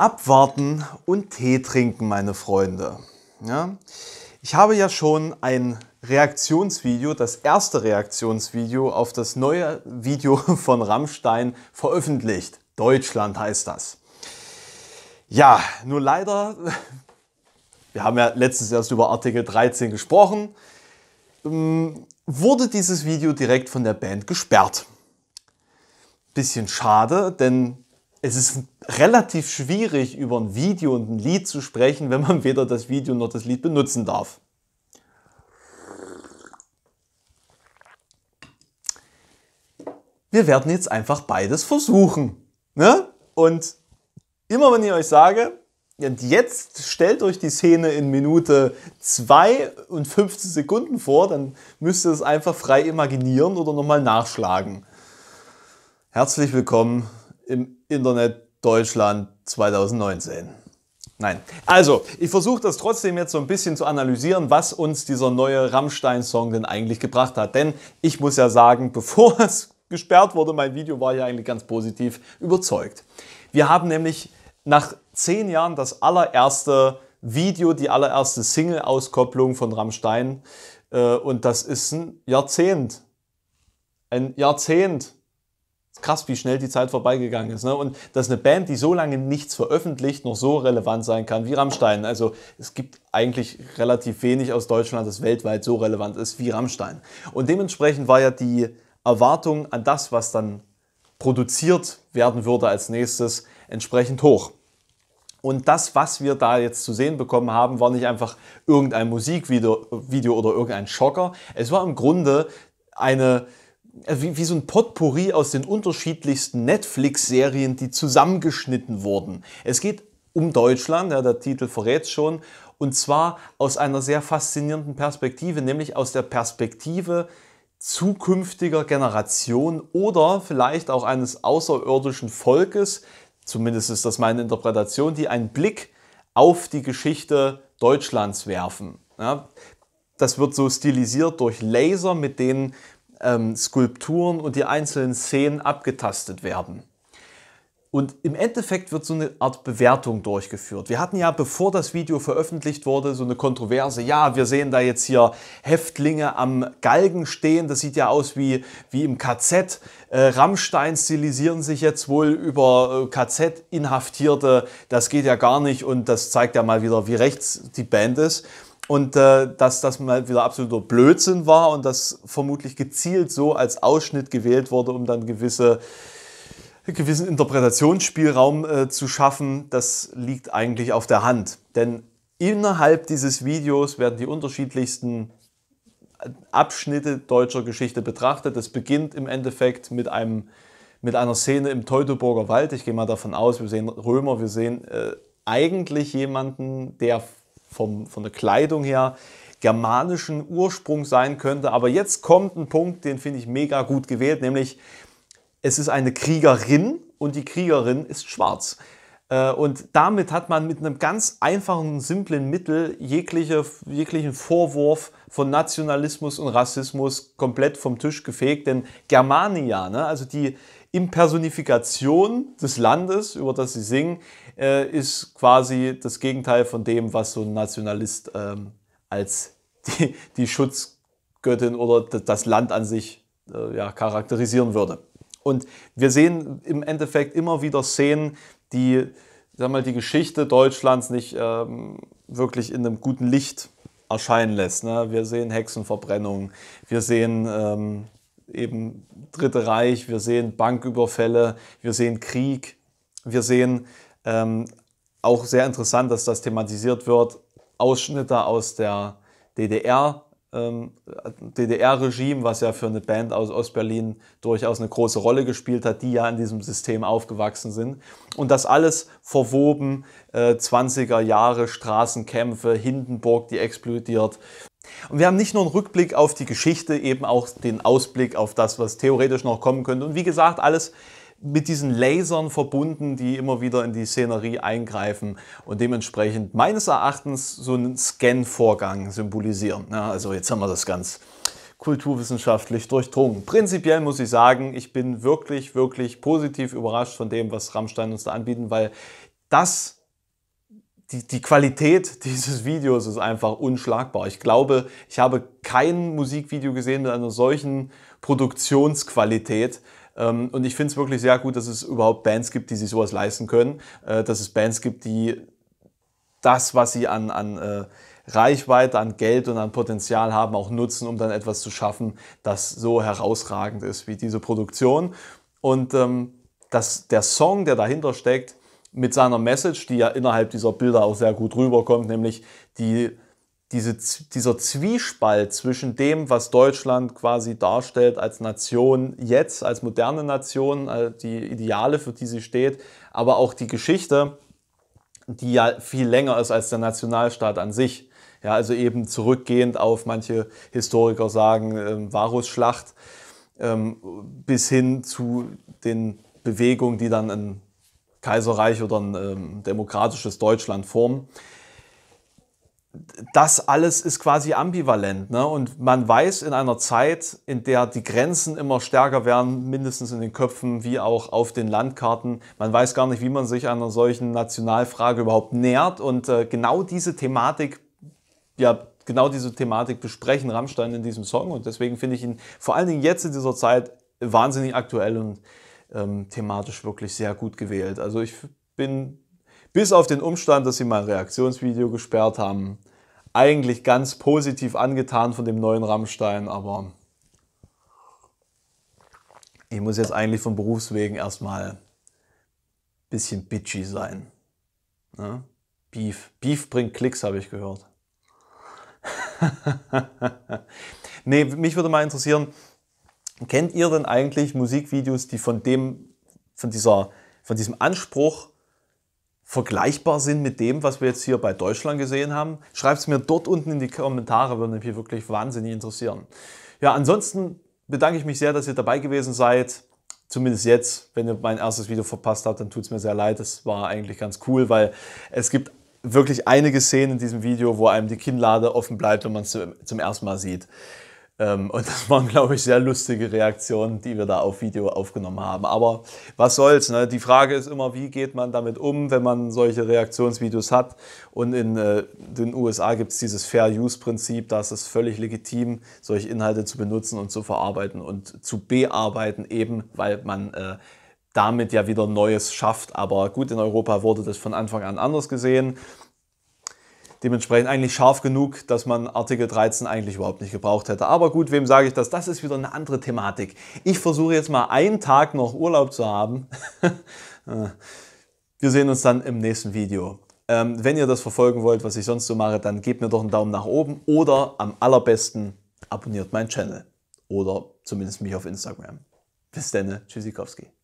Abwarten und Tee trinken, meine Freunde. Ja? Ich habe ja schon ein Reaktionsvideo, das erste Reaktionsvideo auf das neue Video von Rammstein veröffentlicht. Deutschland heißt das. Ja, nur leider, wir haben ja letztens erst über Artikel 13 gesprochen, mm, wurde dieses Video direkt von der Band gesperrt. Bisschen schade, denn es ist relativ schwierig, über ein Video und ein Lied zu sprechen, wenn man weder das Video noch das Lied benutzen darf. Wir werden jetzt einfach beides versuchen. Ne? Und immer wenn ich euch sage, und jetzt stellt euch die Szene in Minute 2 und 15 Sekunden vor, dann müsst ihr es einfach frei imaginieren oder nochmal nachschlagen. Herzlich willkommen im Internet Deutschland 2019. Nein. Also, ich versuche das trotzdem jetzt so ein bisschen zu analysieren, was uns dieser neue Rammstein-Song denn eigentlich gebracht hat. Denn ich muss ja sagen, bevor es gesperrt wurde, mein Video war ja eigentlich ganz positiv überzeugt. Wir haben nämlich nach zehn Jahren das allererste Video, die allererste Single-Auskopplung von Rammstein. Äh, und das ist ein Jahrzehnt. Ein Jahrzehnt krass, wie schnell die Zeit vorbeigegangen ist. Ne? Und dass eine Band, die so lange nichts veröffentlicht, noch so relevant sein kann wie Rammstein. Also es gibt eigentlich relativ wenig aus Deutschland, das weltweit so relevant ist wie Rammstein. Und dementsprechend war ja die Erwartung an das, was dann produziert werden würde als nächstes, entsprechend hoch. Und das, was wir da jetzt zu sehen bekommen haben, war nicht einfach irgendein Musikvideo oder irgendein Schocker. Es war im Grunde eine äh, wie, wie so ein Potpourri aus den unterschiedlichsten Netflix-Serien, die zusammengeschnitten wurden. Es geht um Deutschland, ja, der Titel verrät schon, und zwar aus einer sehr faszinierenden Perspektive, nämlich aus der Perspektive zukünftiger Generation oder vielleicht auch eines außerirdischen Volkes, zumindest ist das meine Interpretation, die einen Blick auf die Geschichte Deutschlands werfen. Ja, das wird so stilisiert durch Laser, mit denen ähm, Skulpturen und die einzelnen Szenen abgetastet werden. Und im Endeffekt wird so eine Art Bewertung durchgeführt. Wir hatten ja, bevor das Video veröffentlicht wurde, so eine Kontroverse. Ja, wir sehen da jetzt hier Häftlinge am Galgen stehen. Das sieht ja aus wie, wie im KZ. Äh, Rammstein stilisieren sich jetzt wohl über äh, KZ-Inhaftierte. Das geht ja gar nicht und das zeigt ja mal wieder, wie rechts die Band ist und äh, dass das mal wieder absoluter Blödsinn war und das vermutlich gezielt so als Ausschnitt gewählt wurde, um dann gewisse gewissen Interpretationsspielraum äh, zu schaffen, das liegt eigentlich auf der Hand. Denn innerhalb dieses Videos werden die unterschiedlichsten Abschnitte deutscher Geschichte betrachtet. Es beginnt im Endeffekt mit einem mit einer Szene im Teutoburger Wald. Ich gehe mal davon aus, wir sehen Römer, wir sehen äh, eigentlich jemanden, der vom, von der Kleidung her germanischen Ursprung sein könnte. Aber jetzt kommt ein Punkt, den finde ich mega gut gewählt, nämlich es ist eine Kriegerin und die Kriegerin ist schwarz. Äh, und damit hat man mit einem ganz einfachen, simplen Mittel jegliche, jeglichen Vorwurf von Nationalismus und Rassismus komplett vom Tisch gefegt. Denn Germania, ne, also die, Personifikation des Landes, über das sie singen, äh, ist quasi das Gegenteil von dem, was so ein Nationalist ähm, als die, die Schutzgöttin oder das Land an sich äh, ja, charakterisieren würde. Und wir sehen im Endeffekt immer wieder Szenen, die sag mal, die Geschichte Deutschlands nicht ähm, wirklich in einem guten Licht erscheinen lässt. Ne? Wir sehen Hexenverbrennungen, wir sehen ähm, eben Dritte Reich, wir sehen Banküberfälle, wir sehen Krieg, wir sehen ähm, auch sehr interessant, dass das thematisiert wird, Ausschnitte aus der DDR, ähm, DDR-Regime, was ja für eine Band aus Ostberlin durchaus eine große Rolle gespielt hat, die ja in diesem System aufgewachsen sind. Und das alles verwoben, äh, 20er Jahre Straßenkämpfe, Hindenburg, die explodiert, und wir haben nicht nur einen Rückblick auf die Geschichte, eben auch den Ausblick auf das, was theoretisch noch kommen könnte. Und wie gesagt, alles mit diesen Lasern verbunden, die immer wieder in die Szenerie eingreifen und dementsprechend meines Erachtens so einen Scan-Vorgang symbolisieren. Ja, also jetzt haben wir das ganz kulturwissenschaftlich durchdrungen. Prinzipiell muss ich sagen, ich bin wirklich, wirklich positiv überrascht von dem, was Rammstein uns da anbieten, weil das die, die Qualität dieses Videos ist einfach unschlagbar. Ich glaube, ich habe kein Musikvideo gesehen mit einer solchen Produktionsqualität. Ähm, und ich finde es wirklich sehr gut, dass es überhaupt Bands gibt, die sich sowas leisten können. Äh, dass es Bands gibt, die das, was sie an, an äh, Reichweite, an Geld und an Potenzial haben, auch nutzen, um dann etwas zu schaffen, das so herausragend ist wie diese Produktion. Und ähm, dass der Song, der dahinter steckt, mit seiner Message, die ja innerhalb dieser Bilder auch sehr gut rüberkommt, nämlich die, diese, dieser Zwiespalt zwischen dem, was Deutschland quasi darstellt als Nation jetzt, als moderne Nation, äh, die Ideale, für die sie steht, aber auch die Geschichte, die ja viel länger ist als der Nationalstaat an sich. Ja, also eben zurückgehend auf manche Historiker sagen, ähm, Varusschlacht, ähm, bis hin zu den Bewegungen, die dann in Kaiserreich oder ein ähm, demokratisches Deutschland formen. Das alles ist quasi ambivalent. Ne? Und man weiß in einer Zeit, in der die Grenzen immer stärker werden, mindestens in den Köpfen wie auch auf den Landkarten, man weiß gar nicht, wie man sich einer solchen Nationalfrage überhaupt nähert. Und äh, genau diese Thematik ja, genau diese Thematik besprechen Rammstein in diesem Song und deswegen finde ich ihn vor allen Dingen jetzt in dieser Zeit wahnsinnig aktuell und ähm, thematisch wirklich sehr gut gewählt. Also ich bin bis auf den Umstand, dass sie mein Reaktionsvideo gesperrt haben, eigentlich ganz positiv angetan von dem neuen Rammstein, aber ich muss jetzt eigentlich von Berufswegen erstmal ein bisschen bitchy sein. Ne? Beef. Beef bringt Klicks, habe ich gehört. nee, mich würde mal interessieren, Kennt ihr denn eigentlich Musikvideos, die von dem, von dieser, von diesem Anspruch vergleichbar sind mit dem, was wir jetzt hier bei Deutschland gesehen haben? Schreibt es mir dort unten in die Kommentare, würde mich wirklich wahnsinnig interessieren. Ja, ansonsten bedanke ich mich sehr, dass ihr dabei gewesen seid. Zumindest jetzt, wenn ihr mein erstes Video verpasst habt, dann tut es mir sehr leid. Es war eigentlich ganz cool, weil es gibt wirklich einige Szenen in diesem Video, wo einem die Kinnlade offen bleibt, wenn man es zum ersten Mal sieht. Ähm, und das waren, glaube ich, sehr lustige Reaktionen, die wir da auf Video aufgenommen haben. Aber was soll's, ne? Die Frage ist immer, wie geht man damit um, wenn man solche Reaktionsvideos hat? Und in äh, den USA gibt es dieses Fair-Use-Prinzip, da ist es völlig legitim, solche Inhalte zu benutzen und zu verarbeiten und zu bearbeiten, eben weil man äh, damit ja wieder Neues schafft. Aber gut, in Europa wurde das von Anfang an anders gesehen. Dementsprechend eigentlich scharf genug, dass man Artikel 13 eigentlich überhaupt nicht gebraucht hätte. Aber gut, wem sage ich das? Das ist wieder eine andere Thematik. Ich versuche jetzt mal einen Tag noch Urlaub zu haben. Wir sehen uns dann im nächsten Video. Ähm, wenn ihr das verfolgen wollt, was ich sonst so mache, dann gebt mir doch einen Daumen nach oben oder am allerbesten abonniert meinen Channel oder zumindest mich auf Instagram. Bis dann, Tschüssikowski.